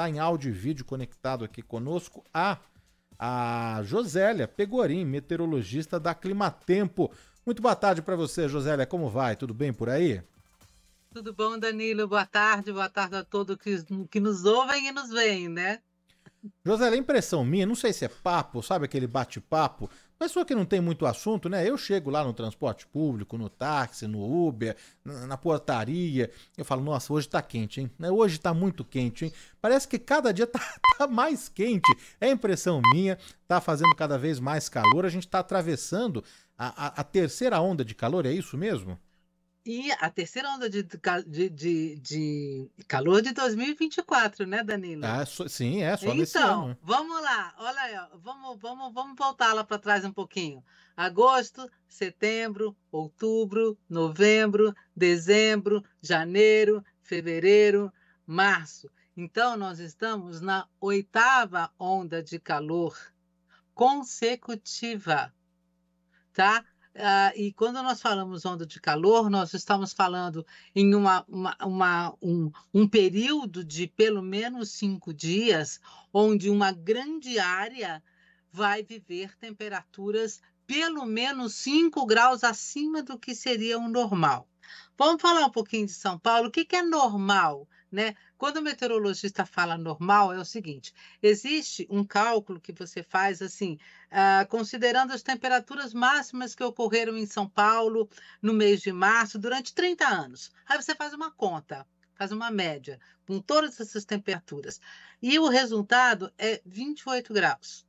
está em áudio e vídeo conectado aqui conosco, a, a Josélia Pegorim, meteorologista da Climatempo. Muito boa tarde para você, Josélia. Como vai? Tudo bem por aí? Tudo bom, Danilo? Boa tarde, boa tarde a todos que, que nos ouvem e nos veem, né? Josélia, é impressão minha, não sei se é papo, sabe aquele bate-papo, Pessoa que não tem muito assunto, né? Eu chego lá no transporte público, no táxi, no Uber, na portaria. Eu falo, nossa, hoje tá quente, hein? Né? Hoje tá muito quente, hein? Parece que cada dia tá, tá mais quente. É impressão minha, tá fazendo cada vez mais calor. A gente tá atravessando a, a, a terceira onda de calor, é isso mesmo? E a terceira onda de, de, de, de, calor de 2024, né, Danilo? Ah, sim, é, só então, nesse ano. Então, vamos lá, olha aí, vamos, vamos, vamos voltar lá para trás um pouquinho. Agosto, setembro, outubro, novembro, dezembro, janeiro, fevereiro, março. Então, nós estamos na oitava onda de calor consecutiva, tá? Uh, e quando nós falamos onda de calor, nós estamos falando em uma, uma, uma um, um, período de pelo menos cinco dias, onde uma grande área vai viver temperaturas pelo menos 5 graus acima do que seria o normal. Vamos falar um pouquinho de São Paulo. O que, que é normal? Né? Quando o meteorologista fala normal, é o seguinte: existe um cálculo que você faz assim, uh, considerando as temperaturas máximas que ocorreram em São Paulo no mês de março durante 30 anos. Aí você faz uma conta, faz uma média com todas essas temperaturas. E o resultado é 28 graus.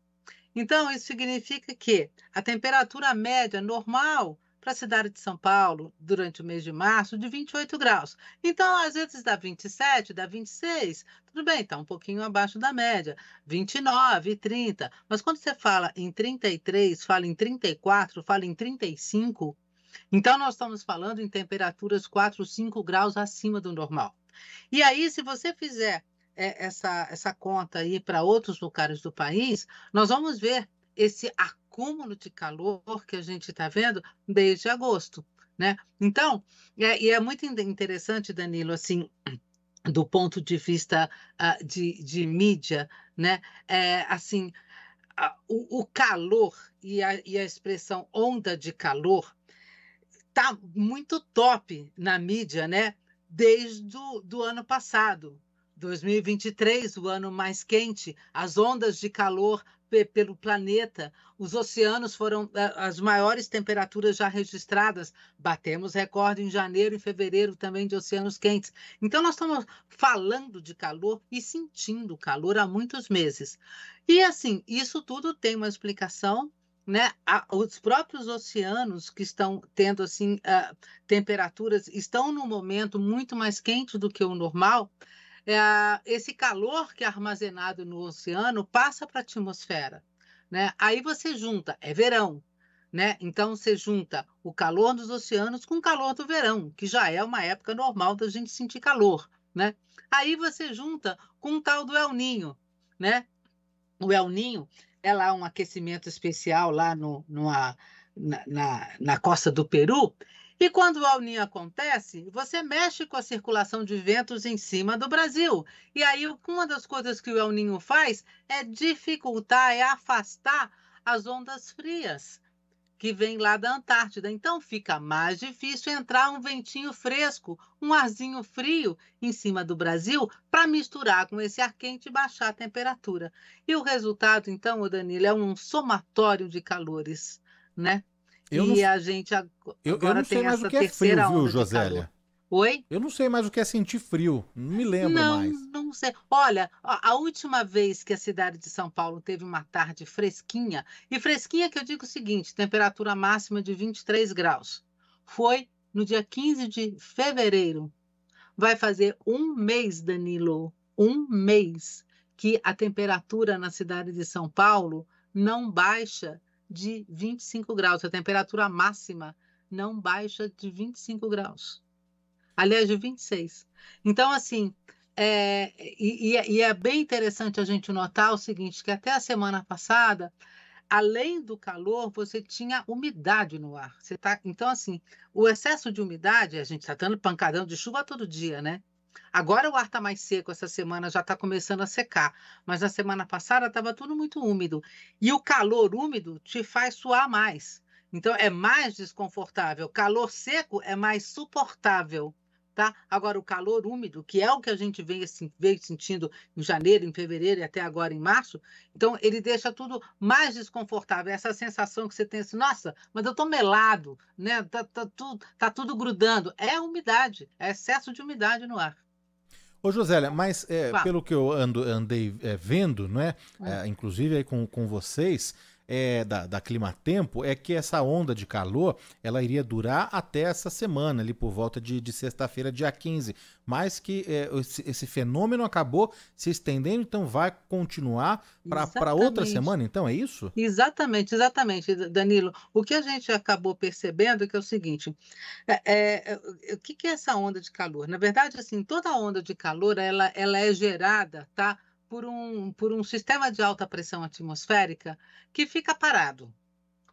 Então, isso significa que a temperatura média normal para a cidade de São Paulo, durante o mês de março, de 28 graus. Então, às vezes dá 27, dá 26, tudo bem, está um pouquinho abaixo da média, 29, 30. Mas quando você fala em 33, fala em 34, fala em 35, então nós estamos falando em temperaturas 4, 5 graus acima do normal. E aí, se você fizer é, essa, essa conta aí para outros lugares do país, nós vamos ver esse acúmulo acúmulo de calor que a gente está vendo desde agosto, né? Então, é, e é muito interessante, Danilo, assim, do ponto de vista uh, de, de mídia, né? É, assim, uh, o, o, calor e a, e a expressão onda de calor está muito top na mídia, né? Desde do, do ano passado, 2023, o ano mais quente, as ondas de calor pelo planeta. Os oceanos foram eh, as maiores temperaturas já registradas. Batemos recorde em janeiro e fevereiro também de oceanos quentes. Então, nós estamos falando de calor e sentindo calor há muitos meses. E, assim, isso tudo tem uma explicação né, os próprios oceanos que estão tendo assim uh, temperaturas estão num momento muito mais quente do que o normal, é, esse calor que é armazenado no oceano passa para a atmosfera. Né? Aí você junta, é verão, né? Então você junta o calor dos oceanos com o calor do verão, que já é uma época normal da gente sentir calor, né? Aí você junta com o tal do El Ninho, né? O El Ninho é lá um aquecimento especial lá no, numa, na, na, na costa do Peru e quando o El Niño acontece, você mexe com a circulação de ventos em cima do Brasil. E aí, uma das coisas que o El Niño faz é dificultar, é afastar as ondas frias que vêm lá da Antártida. Então, fica mais difícil entrar um ventinho fresco, um arzinho frio em cima do Brasil para misturar com esse ar quente e baixar a temperatura. E o resultado, então, Danilo, é um somatório de calores, né? Eu e não... a gente agora eu, eu não sei mais o que é frio, viu, Josélia? Oi? Eu não sei mais o que é sentir frio, não me lembro não, mais. Não sei. Olha, a última vez que a cidade de São Paulo teve uma tarde fresquinha, e fresquinha que eu digo o seguinte, temperatura máxima de 23 graus, foi no dia 15 de fevereiro. Vai fazer um mês, Danilo, um mês que a temperatura na cidade de São Paulo não baixa de 25 graus. A temperatura máxima não baixa de 25 graus. Aliás, de 26. Então, assim, é, e, é, e, é bem interessante a gente notar o seguinte, que até a semana passada, além do calor, você tinha umidade no ar. Você tá, então, assim, o excesso de umidade, a gente está dando pancadão de chuva todo dia, né? Agora o ar está mais seco essa semana, já está começando a secar. Mas na semana passada estava tudo muito úmido. E o calor úmido te faz suar mais. Então é mais desconfortável. Calor seco é mais suportável tá? Agora, o calor úmido, que é o que a gente assim, veio, assim, vem sentindo em janeiro, em fevereiro e até agora em março, então ele deixa tudo mais desconfortável. Essa sensação que você tem assim, nossa, mas eu estou melado, né? Tá, tá, tudo, tá tudo grudando. É umidade, é excesso de umidade no ar. Ô Josélia, mas é, pelo que eu ando, andei é, vendo, não é? é, é inclusive aí com, com vocês, é, da, da Climatempo é que essa onda de calor ela iria durar até essa semana, ali por volta de, de sexta-feira, dia 15. Mas que é, esse, esse, fenômeno acabou se estendendo, então vai continuar para outra semana, então é isso? Exatamente, exatamente, Danilo. O que a gente acabou percebendo é que é o seguinte: é, é, é o que, que é essa onda de calor? Na verdade, assim, toda onda de calor ela, ela é gerada, tá? por um, por um sistema de alta pressão atmosférica que fica parado.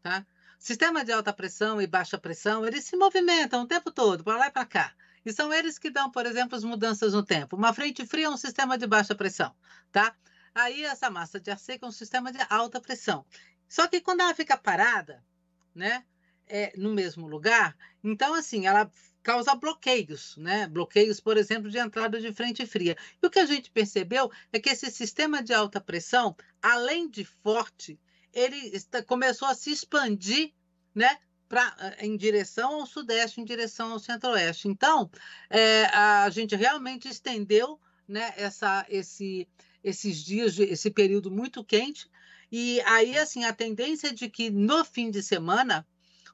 Tá? Sistema de alta pressão e baixa pressão, eles se movimentam o tempo todo, para lá e para cá. E são eles que dão, por exemplo, as mudanças no tempo. Uma frente fria é um sistema de baixa pressão, tá? Aí essa massa de ar seco é um sistema de alta pressão. Só que quando ela fica parada, né, é, no mesmo lugar, então assim, ela causa bloqueios, né? Bloqueios, por exemplo, de entrada de frente fria. E o que a gente percebeu é que esse sistema de alta pressão, além de forte, ele está, começou a se expandir, né? Pra, eh, em direção ao sudeste, em direção ao centro-oeste. Então, é, a gente realmente estendeu né, essa, esse, esses dias, de, esse período muito quente. E aí, assim, a tendência é de que no fim de semana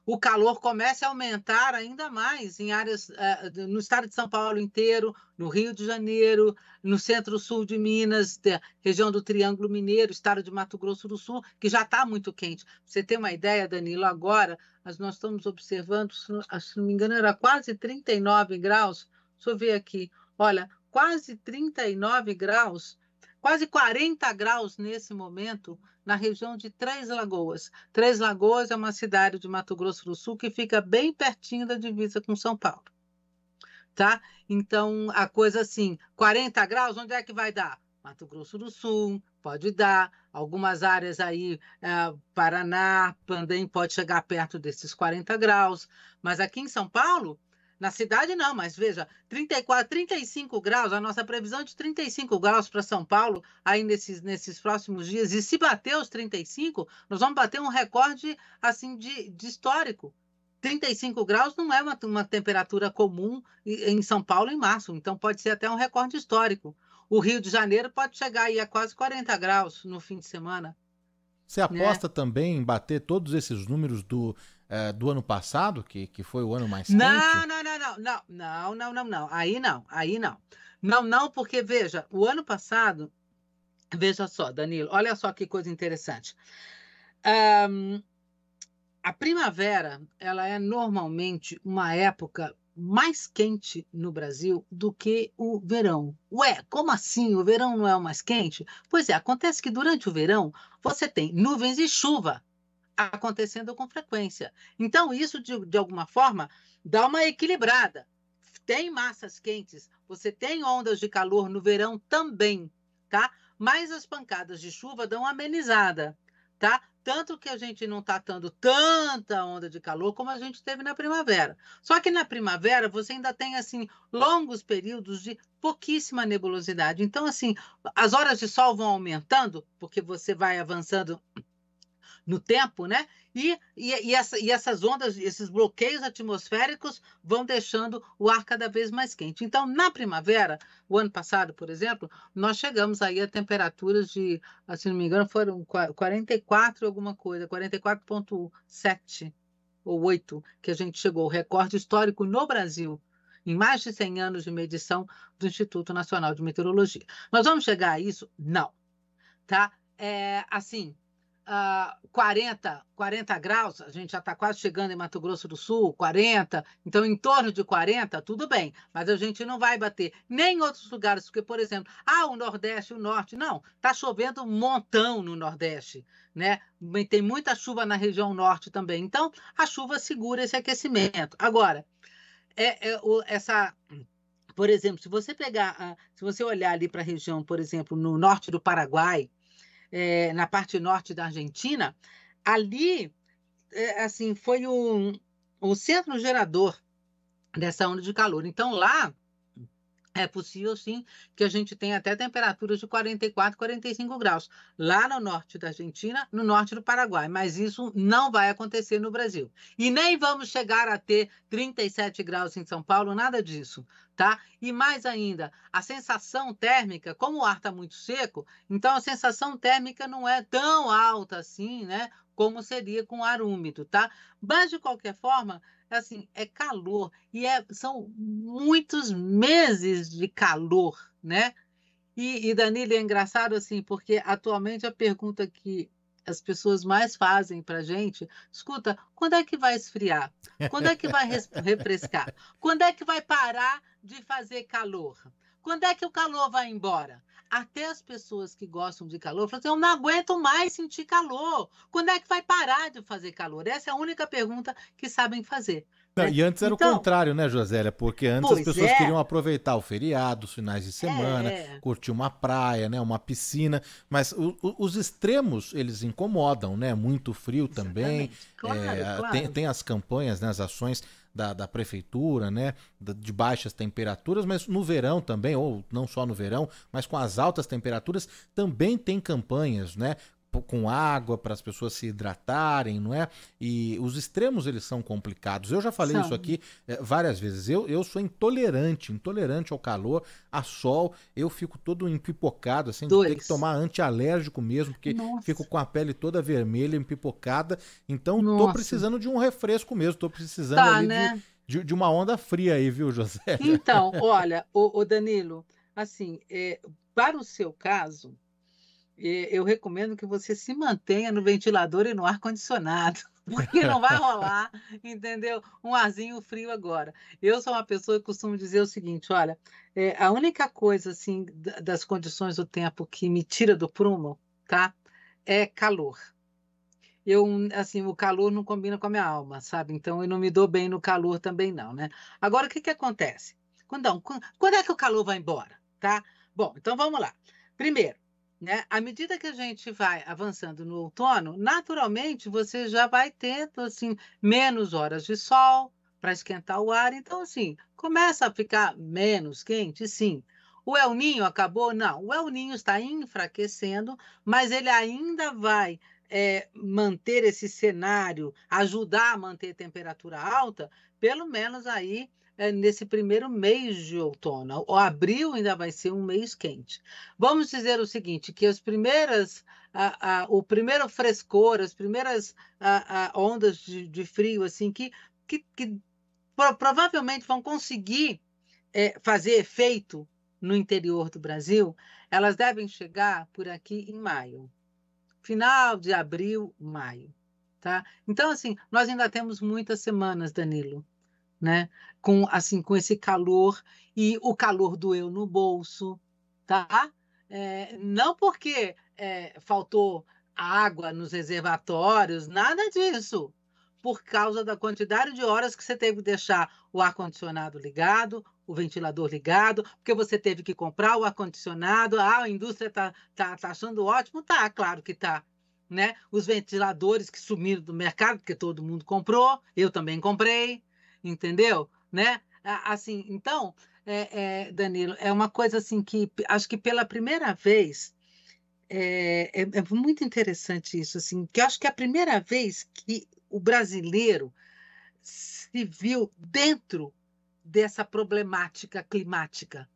o calor começa a aumentar ainda mais em áreas eh, no estado de São Paulo inteiro, no Rio de Janeiro, no centro-sul de Minas, região do Triângulo Mineiro, estado de Mato Grosso do Sul, que já está muito quente. você tem uma ideia, Danilo? Agora nós estamos observando, ah, se não me engano, era quase 39 graus. Deixa eu ver aqui. Olha, quase 39 graus, quase 40 graus nesse momento na região de Três Lagoas. Três Lagoas é uma cidade de Mato Grosso do Sul que fica bem pertinho da divisa com São Paulo. Tá? Então, a coisa assim, 40 graus, onde é que vai dar? Mato Grosso do Sul, pode dar. Algumas áreas aí, é, Paraná, também pode chegar perto desses 40 graus. Mas aqui em São Paulo, na cidade, não, mas veja, 34, 35 graus, a nossa previsão é de 35 graus para São Paulo aí nesses, nesses próximos dias. E se bater os 35, nós vamos bater um recorde assim de, de histórico. 35 graus não é uma, uma temperatura comum em São Paulo em março, então pode ser até um recorde histórico. O Rio de Janeiro pode chegar aí a quase 40 graus no fim de semana. Você né? aposta né? também em bater todos esses números do é, do ano passado, que, que foi o ano mais quente? Não, não, não, não, não, não, não, não, não. Aí não, aí não. Não, não, porque veja, o ano passado, veja só, Danilo, olha só que coisa interessante. Um, a primavera, ela é normalmente uma época mais quente no Brasil do que o verão. Ué, como assim? O verão não é o mais quente? Pois é, acontece que durante o verão você tem nuvens e chuva acontecendo com frequência. Então, isso, de, de alguma forma, dá uma equilibrada. Tem massas quentes, você tem ondas de calor no verão também, tá? Mas as pancadas de chuva dão amenizada, tá? Tanto que a gente não está tendo tanta onda de calor como a gente teve na primavera. Só que na primavera você ainda tem assim longos períodos de pouquíssima nebulosidade. Então assim, as horas de sol vão aumentando porque você vai avançando no tempo, né? E, e, e, essa, e essas ondas, esses bloqueios atmosféricos vão deixando o ar cada vez mais quente. Então, na primavera, o ano passado, por exemplo, nós chegamos aí a temperaturas de, ah, se não me engano, foram 44 alguma coisa, 44,7 ou 8 que a gente chegou, o recorde histórico no Brasil em mais de 100 anos de medição do Instituto Nacional de Meteorologia. Nós vamos chegar a isso? Não. Tá? É, assim, uh, 40, 40 graus, a gente já está quase chegando em Mato Grosso do Sul, 40, então em torno de 40, tudo bem, mas a gente não vai bater nem em outros lugares, porque, por exemplo, ah, o Nordeste, o Norte, não, está chovendo um montão no Nordeste, né? Tem muita chuva na região Norte também, então a chuva segura esse aquecimento. Agora, é, é o, essa por exemplo, se você pegar, se você olhar ali para a região, por exemplo, no norte do Paraguai, é, na parte norte da Argentina, ali é, assim foi o, o centro gerador dessa onda de calor. Então lá é possível sim que a gente tenha até temperaturas de 44, 45 graus lá no norte da Argentina, no norte do Paraguai, mas isso não vai acontecer no Brasil. E nem vamos chegar a ter 37 graus em São Paulo, nada disso, tá? E mais ainda, a sensação térmica, como o ar está muito seco, então a sensação térmica não é tão alta assim, né? Como seria com ar úmido, tá? Mas de qualquer forma, assim, é calor e é, são muitos meses de calor, né? E, e Danilo, é engraçado assim, porque atualmente a pergunta que as pessoas mais fazem para gente, escuta, quando é que vai esfriar? Quando é que vai refrescar? Quando é que vai parar de fazer calor? Quando é que o calor vai embora? Até as pessoas que gostam de calor falam assim, eu não aguento mais sentir calor. Quando é que vai parar de fazer calor? Essa é a única pergunta que sabem fazer. Não, né? e antes era então, o contrário, né, Josélia? Porque antes as pessoas é. queriam aproveitar o feriado, os finais de semana, é, é. curtir uma praia, né, uma piscina. Mas o, o, os extremos, eles incomodam, né? Muito frio Exatamente. também. Claro, é, claro. Tem, tem, as campanhas, né, as ações da, da prefeitura, né? De baixas temperaturas, mas no verão também, ou não só no verão, mas com as altas temperaturas, também tem campanhas, né? com água para as pessoas se hidratarem, não é? E os extremos eles são complicados. Eu já falei são. isso aqui é, várias vezes. Eu, eu sou intolerante, intolerante ao calor, a sol. Eu fico todo empipocado, assim, Dois. ter que tomar antialérgico mesmo, porque Nossa. fico com a pele toda vermelha, empipocada. Então Nossa. tô precisando de um refresco mesmo, tô precisando tá, né? de, de, de, uma onda fria aí, viu, José? Então, olha, o, Danilo, assim, é, para o seu caso, eu recomendo que você se mantenha no ventilador e no ar-condicionado, porque não vai rolar, entendeu? Um arzinho frio agora. Eu sou uma pessoa que costumo dizer o seguinte: olha, é, a única coisa, assim, das condições do tempo que me tira do prumo, tá? É calor. Eu, assim, o calor não combina com a minha alma, sabe? Então eu não me dou bem no calor também, não, né? Agora, o que, que acontece? Quando, quando é que o calor vai embora, tá? Bom, então vamos lá. Primeiro, né? À medida que a gente vai avançando no outono, naturalmente você já vai tendo assim menos horas de sol para esquentar o ar, então assim começa a ficar menos quente, sim. O El Ninho acabou? Não, o El Ninho está enfraquecendo, mas ele ainda vai é, manter esse cenário, ajudar a manter a temperatura alta, pelo menos aí é, nesse primeiro mês de outono. O abril ainda vai ser um mês quente. Vamos dizer o seguinte, que as primeiras, a, a, o primeiro frescor, as primeiras a, ondas de, de, frio, assim, que, que, que provavelmente vão conseguir é, fazer efeito no interior do Brasil, elas devem chegar por aqui em maio final de abril, maio. Tá? Então, assim, nós ainda temos muitas semanas, Danilo, né? Com, assim, com esse calor e o calor doeu no bolso, tá? É, não porque é, faltou água nos reservatórios, nada disso, por causa da quantidade de horas que você teve que deixar o ar-condicionado ligado, o ventilador ligado, porque você teve que comprar o ar-condicionado. Ah, a indústria está tá, tá achando ótimo? Tá, claro que tá. Né? Os ventiladores que sumiram do mercado, porque todo mundo comprou, eu também comprei, entendeu? Né? Assim, então, é, é, Danilo, é uma coisa assim que acho que pela primeira vez é, é, é, muito interessante isso, assim, que eu acho que é a primeira vez que o brasileiro se viu dentro dessa problemática climática,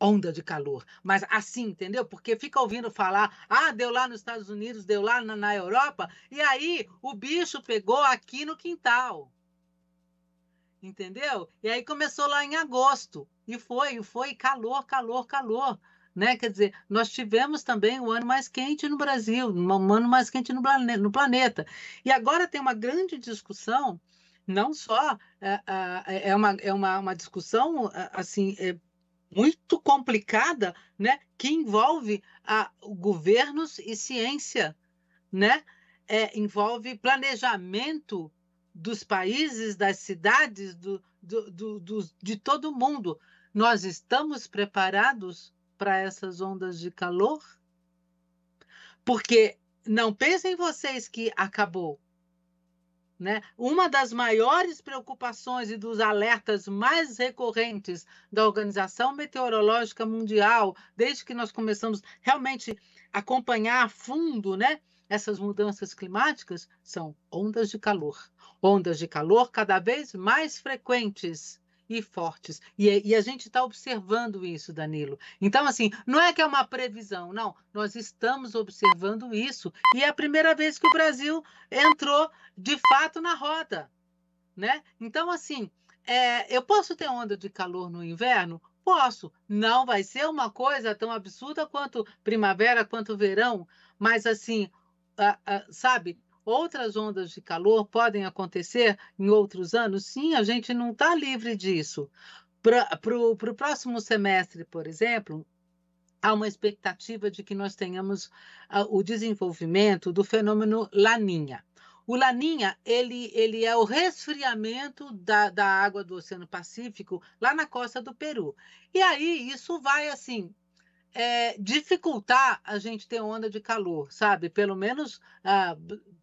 onda de calor. Mas assim, entendeu? Porque fica ouvindo falar, ah, deu lá nos Estados Unidos, deu lá na, na Europa, e aí o bicho pegou aqui no quintal. Entendeu? E aí começou lá em agosto. E foi, e foi calor, calor, calor. Né? Quer dizer, nós tivemos também o ano mais quente no Brasil, um ano mais quente no, plane no planeta. E agora tem uma grande discussão, não só eh, é, é uma, é uma, uma discussão eh, assim é muito complicada, né? que envolve a, governos e ciência, né? É, envolve planejamento dos países, das cidades, do, do, do, do de todo mundo. Nós estamos preparados para essas ondas de calor? Porque não pensem vocês que acabou. Né? Uma das maiores preocupações e dos alertas mais recorrentes da Organização Meteorológica Mundial, desde que nós começamos realmente a acompanhar a fundo né, essas mudanças climáticas, são ondas de calor. Ondas de calor cada vez mais frequentes e fortes. E, e a gente está observando isso, Danilo. Então, assim, não é que é uma previsão, não. Nós estamos observando isso. E é a primeira vez que o Brasil entrou de fato na roda. Né? Então, assim, é, eu posso ter onda de calor no inverno? Posso. Não vai ser uma coisa tão absurda quanto primavera, quanto verão, mas assim, a, a, sabe, Outras ondas de calor podem acontecer em outros anos? Sim, a gente não está livre disso. Para o próximo semestre, por exemplo, há uma expectativa de que nós tenhamos uh, o desenvolvimento do fenômeno Laninha. O Laninha ele, ele é o resfriamento da, da água do Oceano Pacífico lá na costa do Peru. E aí isso vai assim é, dificultar a gente ter onda de calor, sabe? Pelo menos ah,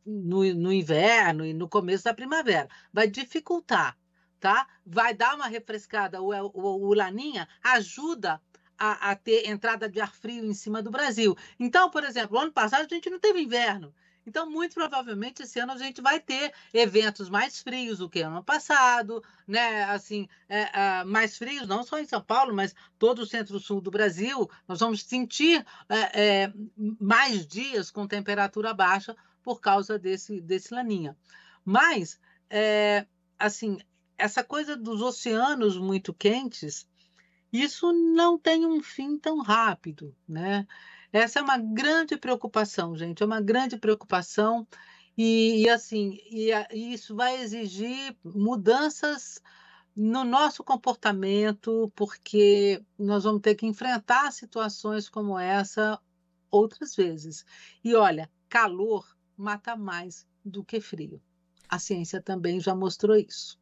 no, no inverno e no começo da primavera. Vai dificultar, tá? Vai dar uma refrescada. O, o, o Laninha ajuda a, a, ter entrada de ar frio em cima do Brasil. Então, por exemplo, ano passado a gente não teve inverno. Então, muito provavelmente, esse ano a gente vai ter eventos mais frios do que ano passado, né? Assim, é, é, mais frios, não só em São Paulo, mas todo o centro-sul do Brasil. Nós vamos sentir é, é mais dias com temperatura baixa por causa desse, desse laninha. Mas, é, assim, essa coisa dos oceanos muito quentes, isso não tem um fim tão rápido, né? Essa é uma grande preocupação, gente, é uma grande preocupação. E, e assim, e, e isso vai exigir mudanças no nosso comportamento, porque nós vamos ter que enfrentar situações como essa outras vezes. E olha, calor mata mais do que frio. A ciência também já mostrou isso.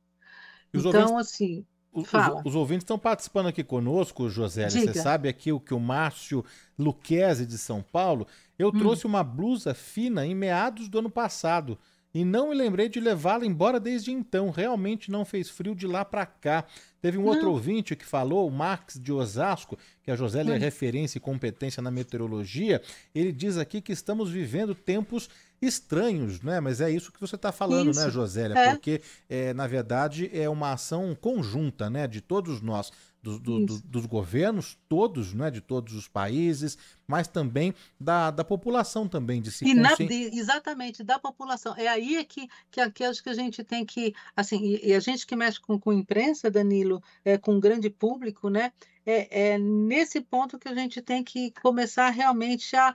então, ouvintes... assim, os, os, ouvintes estão participando aqui conosco, José. Você sabe aqui o que o Márcio Luquezzi de São Paulo. Eu hum. trouxe uma blusa fina em meados do ano passado e não me lembrei de levá-la embora desde então. Realmente não fez frio de lá para cá. Teve um não. outro ouvinte que falou, o Max de Osasco, que a Josélia é referência e competência na meteorologia. Ele diz aqui que estamos vivendo tempos estranhos, né? Mas é isso que você está falando, né, isso. né, Josélia? É. Porque, é, na verdade, é uma ação conjunta, né? De todos nós. Do, do, do, dos governos todos, né, de todos os países, mas também da, da população também de se conscien... Exatamente, da população. É aí é que, que, que acho que a gente tem que, assim, e, e a gente que mexe com, com imprensa, Danilo, é, com um grande público, né, é, é nesse ponto que a gente tem que começar realmente a,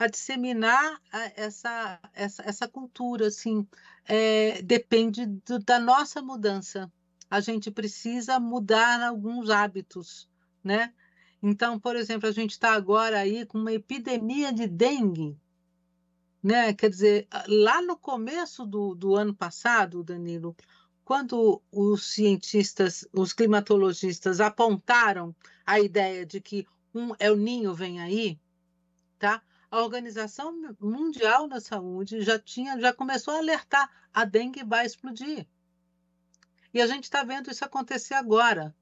a disseminar essa, essa, essa cultura, assim, é, depende do, da nossa mudança. A gente precisa mudar alguns hábitos, né? Então, por exemplo, a gente está agora aí com uma epidemia de dengue, né? Quer dizer, lá no começo do, do ano passado, Danilo, quando os cientistas, os climatologistas apontaram a ideia de que um El Ninho vem aí, tá? a Organização Mundial da Saúde já tinha, já começou a alertar: a dengue vai explodir. E a gente está vendo isso acontecer agora.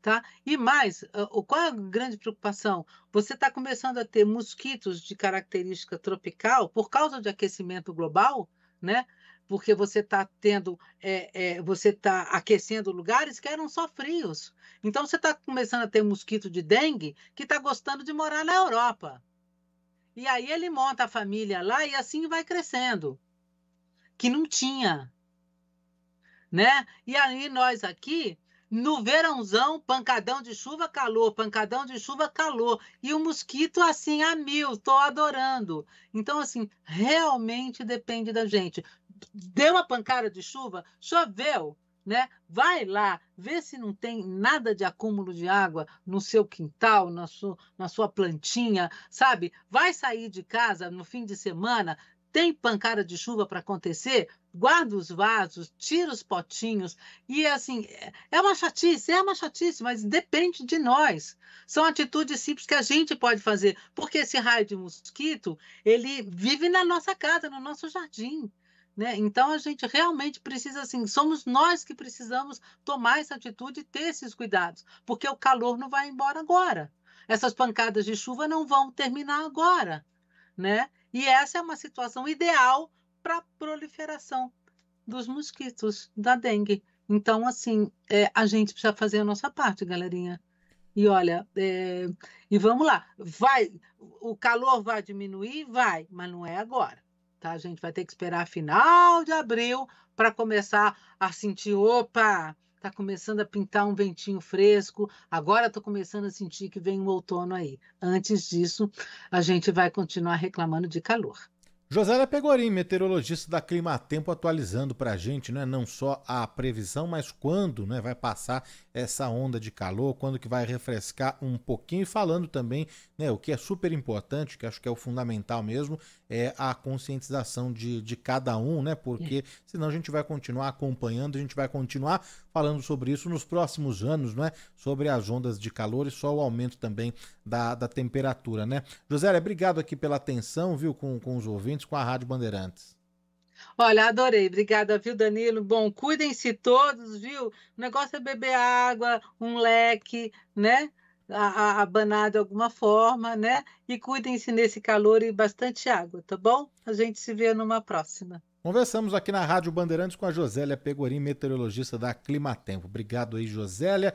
Tá? E mais, ah, qual é a grande preocupação? Você está começando a ter mosquitos de característica tropical por causa de aquecimento global, né? porque você está tendo, é, é, você está aquecendo lugares que eram só frios. Então você está começando a ter mosquito de dengue que está gostando de morar na Europa. E aí ele monta a família lá e assim vai crescendo. Que não tinha. Né? E aí nós aqui, no verãozão, pancadão de chuva, calor, pancadão de chuva, calor. E o mosquito assim a mil, tô adorando. Então assim, realmente depende da gente. Deu uma pancada de chuva, choveu, né? Vai lá, vê se não tem nada de acúmulo de água no seu quintal, na sua, na sua plantinha, sabe? Vai sair de casa no fim de semana, tem pancada de chuva para acontecer, guarda os vasos, tira os potinhos. E é assim, é uma chatice, é uma chatice, mas depende de nós. São atitudes simples que a gente pode fazer, porque esse raio de mosquito, ele vive na nossa casa, no nosso jardim. Né? Então a gente realmente precisa assim, somos nós que precisamos tomar essa atitude e ter esses cuidados, porque o calor não vai embora agora. Essas pancadas de chuva não vão terminar agora, né? E essa é uma situação ideal para a proliferação dos mosquitos da dengue. Então, assim, é, a gente precisa fazer a nossa parte, galerinha. E olha, é, e vamos lá, vai, o calor vai diminuir, vai, mas não é agora. Tá? A gente vai ter que esperar final de abril para começar a sentir, opa, tá começando a pintar um ventinho fresco, agora tô começando a sentir que vem o outono aí. Antes disso, a gente vai continuar reclamando de calor. Josélia Pegorim, meteorologista da Climatempo, atualizando para a gente né, não só a previsão, mas quando né, vai passar essa onda de calor, quando que vai refrescar um pouquinho, e falando também né, o que é super importante, que acho que é o fundamental mesmo, é a conscientização de, de cada um, né? Porque é. senão a gente vai continuar acompanhando, a gente vai continuar falando sobre isso nos próximos anos, né? Sobre as ondas de calor e só o aumento também da, da temperatura, né? Josélia, obrigado aqui pela atenção, viu, com, com os ouvintes com a Rádio Bandeirantes. Olha, adorei. Obrigada, viu, Danilo? Bom, cuidem-se todos, viu? O negócio é beber água, um leque, né? A, abanar de alguma forma, né? E cuidem-se nesse calor e bastante água, tá bom? A gente se vê numa próxima. Conversamos aqui na Rádio Bandeirantes com a Josélia Pegorim, meteorologista da Climatempo. Obrigado aí, Josélia.